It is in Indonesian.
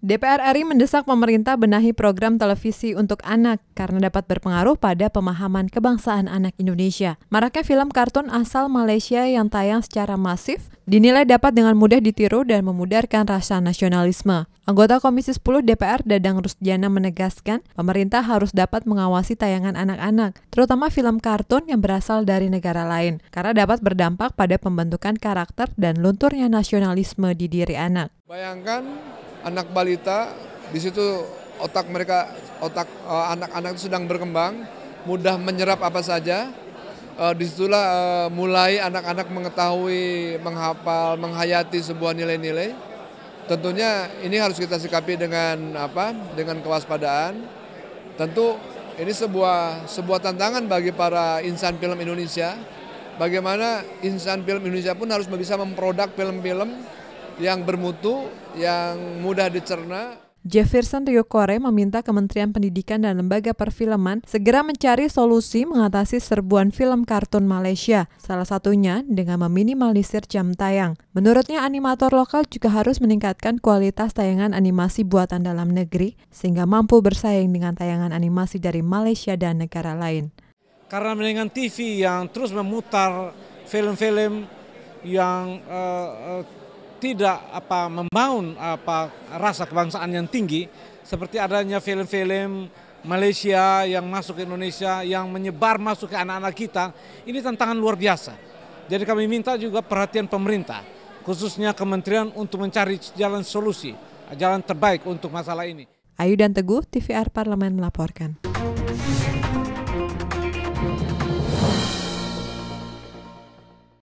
DPR RI mendesak pemerintah benahi program televisi untuk anak karena dapat berpengaruh pada pemahaman kebangsaan anak Indonesia. Maraknya film kartun asal Malaysia yang tayang secara masif dinilai dapat dengan mudah ditiru dan memudarkan rasa nasionalisme. Anggota Komisi 10 DPR Dadang Rusdiana menegaskan, pemerintah harus dapat mengawasi tayangan anak-anak, terutama film kartun yang berasal dari negara lain, karena dapat berdampak pada pembentukan karakter dan lunturnya nasionalisme di diri anak. Bayangkan anak balita, di situ otak mereka, otak eh, anak-anak itu sedang berkembang, mudah menyerap apa saja. di eh, Disitulah eh, mulai anak-anak mengetahui, menghafal, menghayati sebuah nilai-nilai. Tentunya ini harus kita sikapi dengan apa? Dengan kewaspadaan. Tentu ini sebuah sebuah tantangan bagi para insan film Indonesia. Bagaimana insan film Indonesia pun harus bisa memproduk film-film yang bermutu, yang mudah dicerna. Jefferson Rio Kore meminta Kementerian Pendidikan dan Lembaga Perfilman segera mencari solusi mengatasi serbuan film kartun Malaysia, salah satunya dengan meminimalisir jam tayang. Menurutnya animator lokal juga harus meningkatkan kualitas tayangan animasi buatan dalam negeri sehingga mampu bersaing dengan tayangan animasi dari Malaysia dan negara lain. Karena dengan TV yang terus memutar film-film yang uh, tidak apa membangun apa rasa kebangsaan yang tinggi seperti adanya film-film Malaysia yang masuk ke Indonesia yang menyebar masuk ke anak-anak kita ini tantangan luar biasa. Jadi kami minta juga perhatian pemerintah khususnya kementerian untuk mencari jalan solusi, jalan terbaik untuk masalah ini. Ayu dan Teguh, TVR Parlemen melaporkan.